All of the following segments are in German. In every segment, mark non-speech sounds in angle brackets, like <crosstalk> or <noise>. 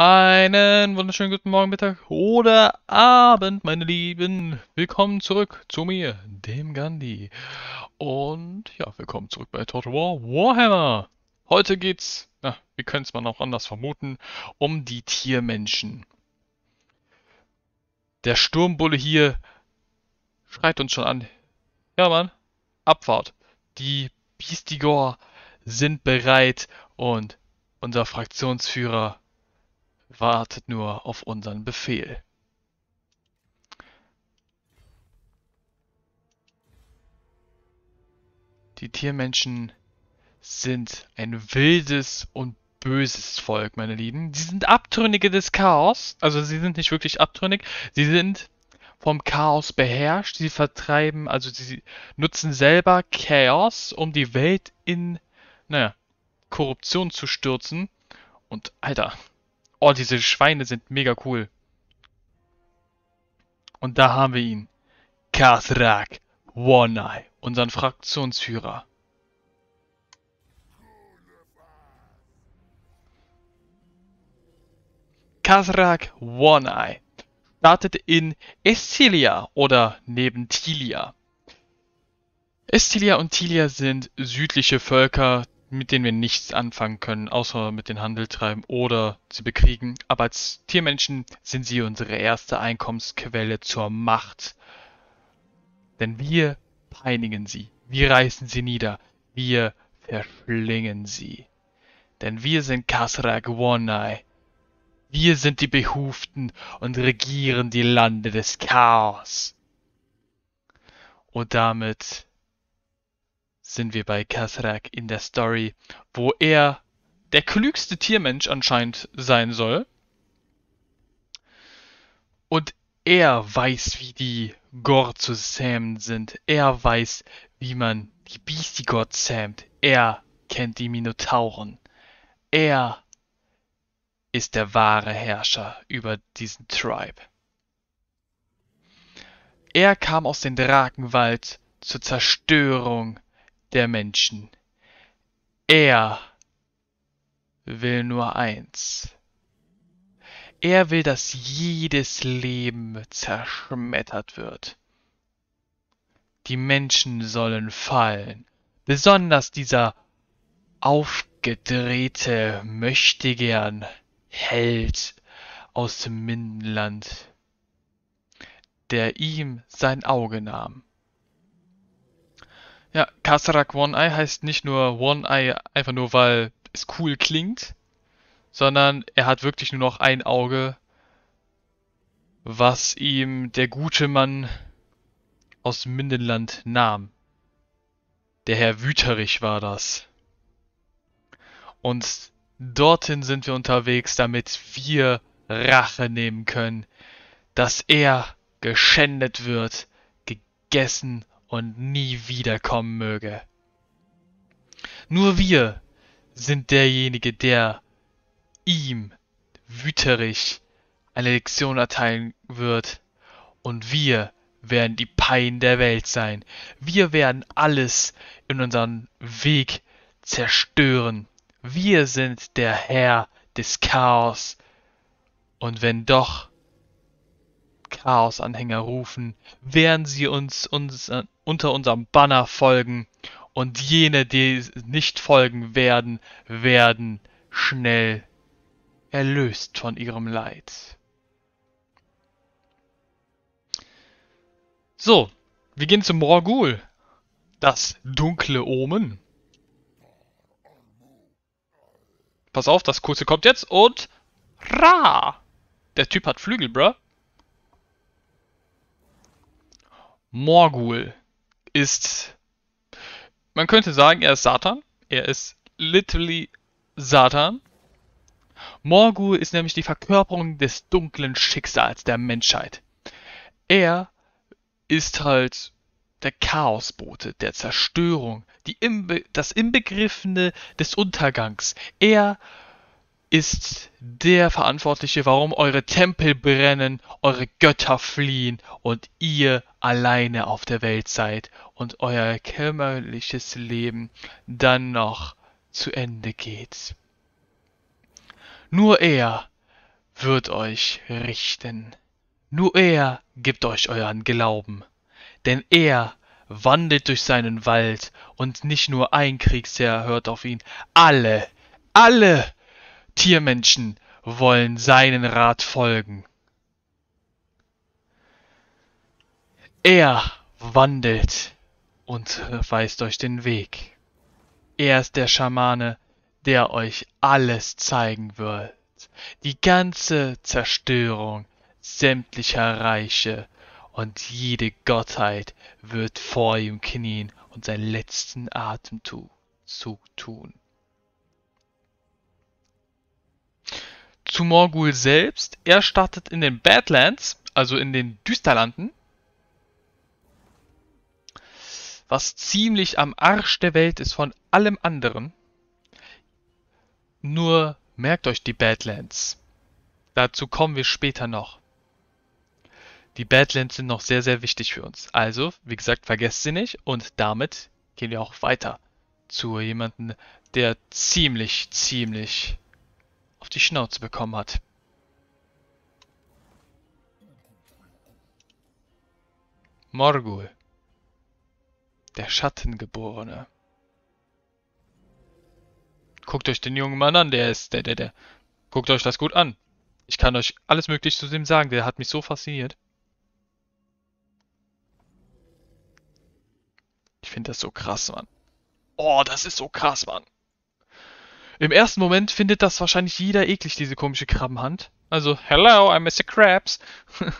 Einen wunderschönen guten Morgen, Mittag oder Abend, meine Lieben. Willkommen zurück zu mir, dem Gandhi. Und ja, willkommen zurück bei Total War Warhammer. Heute geht's, na, wie könnte man auch anders vermuten, um die Tiermenschen. Der Sturmbulle hier schreit uns schon an. Ja, Mann, Abfahrt. Die Biestigor sind bereit und unser Fraktionsführer wartet nur auf unseren Befehl. Die Tiermenschen sind ein wildes und böses Volk, meine Lieben. Sie sind Abtrünnige des Chaos. Also sie sind nicht wirklich abtrünnig. Sie sind vom Chaos beherrscht. Sie vertreiben, also sie nutzen selber Chaos, um die Welt in, naja, Korruption zu stürzen. Und Alter, Oh, diese Schweine sind mega cool. Und da haben wir ihn. Kathrak Warnai, unseren Fraktionsführer. Kathrak Warnai startet in Estilia oder neben Tilia. Estilia und Tilia sind südliche Völker mit denen wir nichts anfangen können, außer mit den Handel treiben oder sie bekriegen. Aber als Tiermenschen sind sie unsere erste Einkommensquelle zur Macht. Denn wir peinigen sie, wir reißen sie nieder, wir verschlingen sie. Denn wir sind Kasra Gwonai. Wir sind die Behuften und regieren die Lande des Chaos. Und damit sind wir bei Kathrak in der Story, wo er der klügste Tiermensch anscheinend sein soll. Und er weiß, wie die Gor zu zähmen sind. Er weiß, wie man die Beastie Beastigor zähmt. Er kennt die Minotauren. Er ist der wahre Herrscher über diesen Tribe. Er kam aus dem Drakenwald zur Zerstörung der Menschen. Er will nur eins. Er will, dass jedes Leben zerschmettert wird. Die Menschen sollen fallen. Besonders dieser aufgedrehte Möchtegern Held aus Mindenland, der ihm sein Auge nahm. Ja, Kasarak One Eye heißt nicht nur One Eye einfach nur, weil es cool klingt, sondern er hat wirklich nur noch ein Auge, was ihm der gute Mann aus Mindenland nahm. Der Herr Wüterich war das. Und dorthin sind wir unterwegs, damit wir Rache nehmen können, dass er geschändet wird, gegessen und nie wiederkommen möge. Nur wir sind derjenige, der ihm wüterich eine Lektion erteilen wird. Und wir werden die Pein der Welt sein. Wir werden alles in unserem Weg zerstören. Wir sind der Herr des Chaos. Und wenn doch Chaos-Anhänger rufen, werden sie uns, uns unter unserem Banner folgen und jene, die nicht folgen werden, werden schnell erlöst von ihrem Leid. So, wir gehen zu Morgul, das dunkle Omen. Pass auf, das kurze kommt jetzt und Ra! Der Typ hat Flügel, bruh. Morgul ist, man könnte sagen, er ist Satan. Er ist literally Satan. Morgul ist nämlich die Verkörperung des dunklen Schicksals der Menschheit. Er ist halt der Chaosbote, der Zerstörung, Imbe das Inbegriffene des Untergangs. Er ist ist der Verantwortliche, warum eure Tempel brennen, eure Götter fliehen und ihr alleine auf der Welt seid und euer kämmerliches Leben dann noch zu Ende geht. Nur er wird euch richten. Nur er gibt euch euren Glauben. Denn er wandelt durch seinen Wald und nicht nur ein Kriegsherr hört auf ihn. Alle, alle Tiermenschen wollen seinen Rat folgen. Er wandelt und weist euch den Weg. Er ist der Schamane, der euch alles zeigen wird. Die ganze Zerstörung sämtlicher Reiche und jede Gottheit wird vor ihm knien und seinen letzten Atemzug tun. Zu Morgul selbst. Er startet in den Badlands, also in den Düsterlanden. Was ziemlich am Arsch der Welt ist von allem anderen. Nur merkt euch die Badlands. Dazu kommen wir später noch. Die Badlands sind noch sehr, sehr wichtig für uns. Also, wie gesagt, vergesst sie nicht und damit gehen wir auch weiter zu jemandem, der ziemlich, ziemlich auf die Schnauze bekommen hat. Morgul, der Schattengeborene. Guckt euch den jungen Mann an, der ist, der, der, der. Guckt euch das gut an. Ich kann euch alles Mögliche zu dem sagen, der hat mich so fasziniert. Ich finde das so krass, Mann. Oh, das ist so krass, Mann. Im ersten Moment findet das wahrscheinlich jeder eklig, diese komische Krabbenhand. Also, hello, I'm Mr. Krabs. <laughs>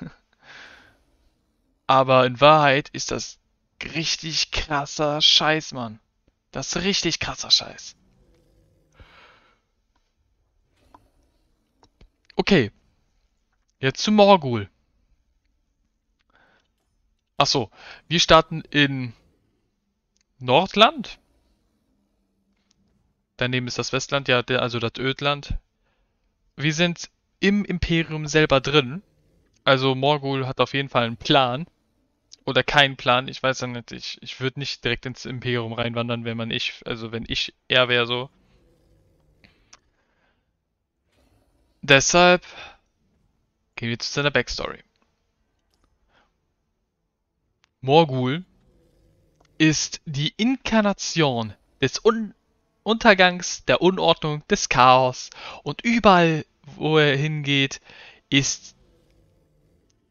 Aber in Wahrheit ist das richtig krasser Scheiß, Mann. Das ist richtig krasser Scheiß. Okay. Jetzt zu Morgul. Achso, wir starten in Nordland daneben ist das Westland, ja, also das Ödland. Wir sind im Imperium selber drin. Also Morgul hat auf jeden Fall einen Plan. Oder keinen Plan, ich weiß ja nicht. Ich, ich würde nicht direkt ins Imperium reinwandern, wenn man ich, also wenn ich er wäre so. Deshalb gehen wir zu seiner Backstory. Morgul ist die Inkarnation des un Untergangs, der Unordnung, des Chaos. Und überall, wo er hingeht, ist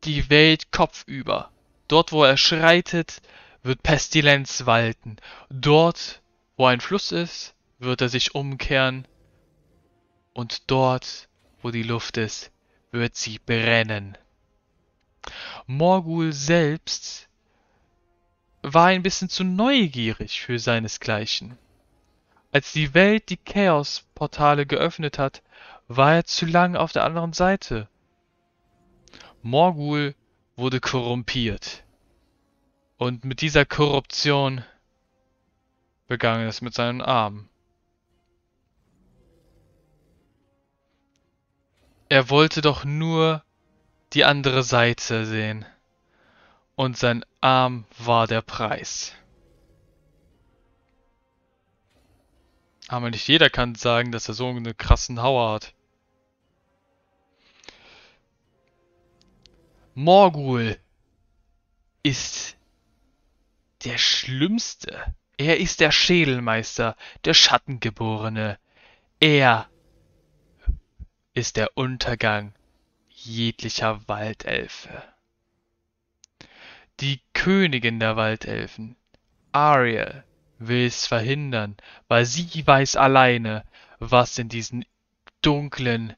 die Welt kopfüber. Dort, wo er schreitet, wird Pestilenz walten. Dort, wo ein Fluss ist, wird er sich umkehren. Und dort, wo die Luft ist, wird sie brennen. Morgul selbst war ein bisschen zu neugierig für seinesgleichen. Als die Welt die Chaos-Portale geöffnet hat, war er zu lange auf der anderen Seite. Morgul wurde korrumpiert. Und mit dieser Korruption begann er es mit seinen Armen. Er wollte doch nur die andere Seite sehen. Und sein Arm war der Preis. Aber nicht jeder kann sagen, dass er so einen krassen Hauer hat. Morgul ist der Schlimmste. Er ist der Schädelmeister, der Schattengeborene. Er ist der Untergang jeglicher Waldelfe. Die Königin der Waldelfen, Ariel, will's verhindern, weil sie weiß alleine, was in diesem dunklen,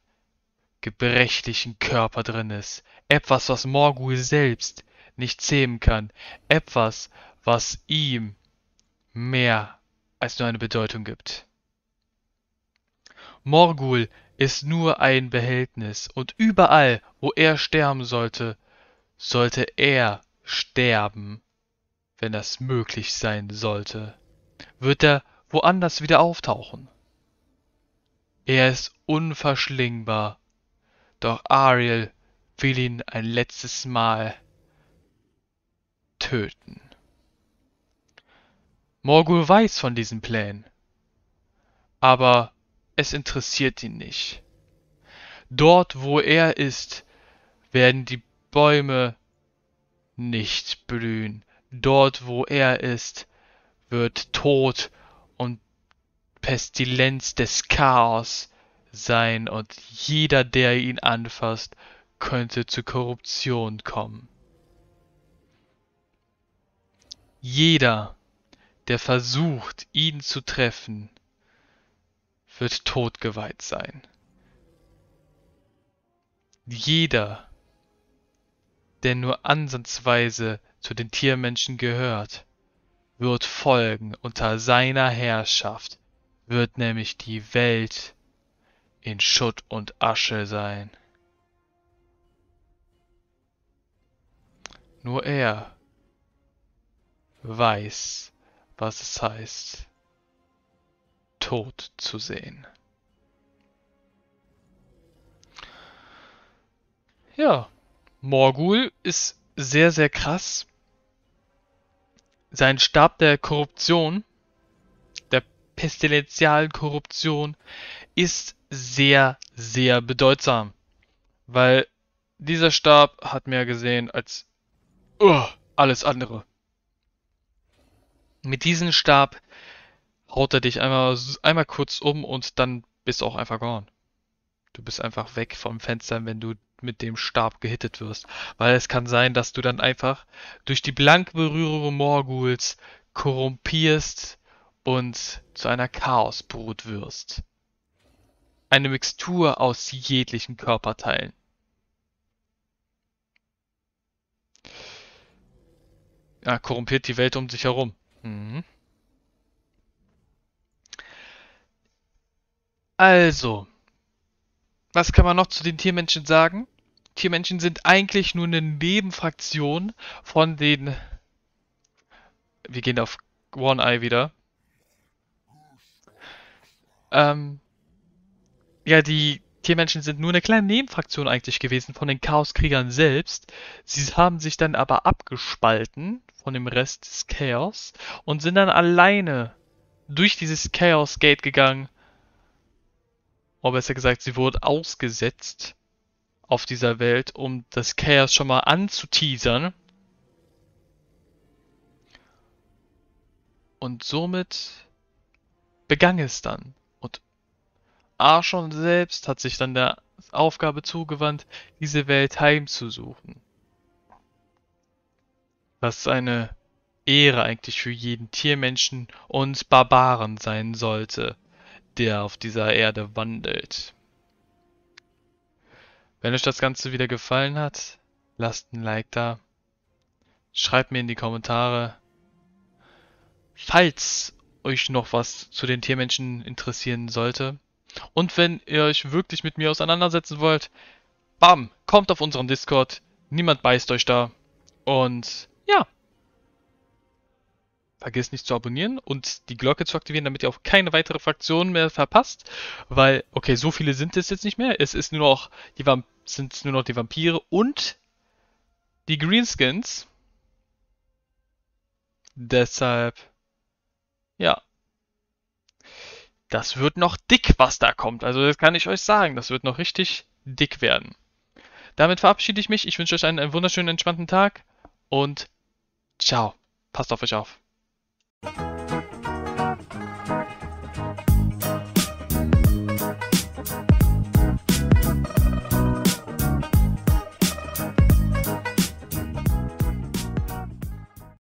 gebrechlichen Körper drin ist. Etwas, was Morgul selbst nicht zähmen kann. Etwas, was ihm mehr als nur eine Bedeutung gibt. Morgul ist nur ein Behältnis und überall, wo er sterben sollte, sollte er sterben, wenn das möglich sein sollte wird er woanders wieder auftauchen. Er ist unverschlingbar, doch Ariel will ihn ein letztes Mal töten. Morgul weiß von diesen Plänen, aber es interessiert ihn nicht. Dort, wo er ist, werden die Bäume nicht blühen. Dort, wo er ist, wird Tod und Pestilenz des Chaos sein und jeder, der ihn anfasst, könnte zu Korruption kommen. Jeder, der versucht, ihn zu treffen, wird totgeweiht sein. Jeder, der nur ansatzweise zu den Tiermenschen gehört, wird folgen. Unter seiner Herrschaft wird nämlich die Welt in Schutt und Asche sein. Nur er weiß, was es heißt, tot zu sehen. Ja, Morgul ist sehr, sehr krass. Sein Stab der Korruption, der pestilenzialen Korruption, ist sehr, sehr bedeutsam. Weil dieser Stab hat mehr gesehen als uh, alles andere. Mit diesem Stab haut er dich einmal, einmal kurz um und dann bist du auch einfach gone. Du bist einfach weg vom Fenster, wenn du mit dem Stab gehittet wirst. Weil es kann sein, dass du dann einfach durch die blanke Berührung Morguls korrumpierst und zu einer Chaosbrut wirst. Eine Mixtur aus jeglichen Körperteilen. Ja, ah, korrumpiert die Welt um sich herum. Mhm. Also, was kann man noch zu den Tiermenschen sagen? Tiermenschen sind eigentlich nur eine Nebenfraktion von den. Wir gehen auf One Eye wieder. Ähm, ja, die Tiermenschen sind nur eine kleine Nebenfraktion eigentlich gewesen von den Chaoskriegern selbst. Sie haben sich dann aber abgespalten von dem Rest des Chaos und sind dann alleine durch dieses Chaos Gate gegangen oder besser gesagt, sie wurde ausgesetzt auf dieser Welt, um das Chaos schon mal anzuteasern. Und somit begann es dann. Und Archon selbst hat sich dann der Aufgabe zugewandt, diese Welt heimzusuchen. Was eine Ehre eigentlich für jeden Tiermenschen und Barbaren sein sollte der auf dieser Erde wandelt. Wenn euch das Ganze wieder gefallen hat, lasst ein Like da. Schreibt mir in die Kommentare, falls euch noch was zu den Tiermenschen interessieren sollte. Und wenn ihr euch wirklich mit mir auseinandersetzen wollt, bam, kommt auf unseren Discord. Niemand beißt euch da. Und ja vergesst nicht zu abonnieren und die Glocke zu aktivieren, damit ihr auch keine weitere Fraktion mehr verpasst. Weil, okay, so viele sind es jetzt nicht mehr. Es ist nur noch die Vamp sind nur noch die Vampire und die Greenskins. Deshalb, ja. Das wird noch dick, was da kommt. Also das kann ich euch sagen. Das wird noch richtig dick werden. Damit verabschiede ich mich. Ich wünsche euch einen, einen wunderschönen, entspannten Tag und ciao. Passt auf euch auf.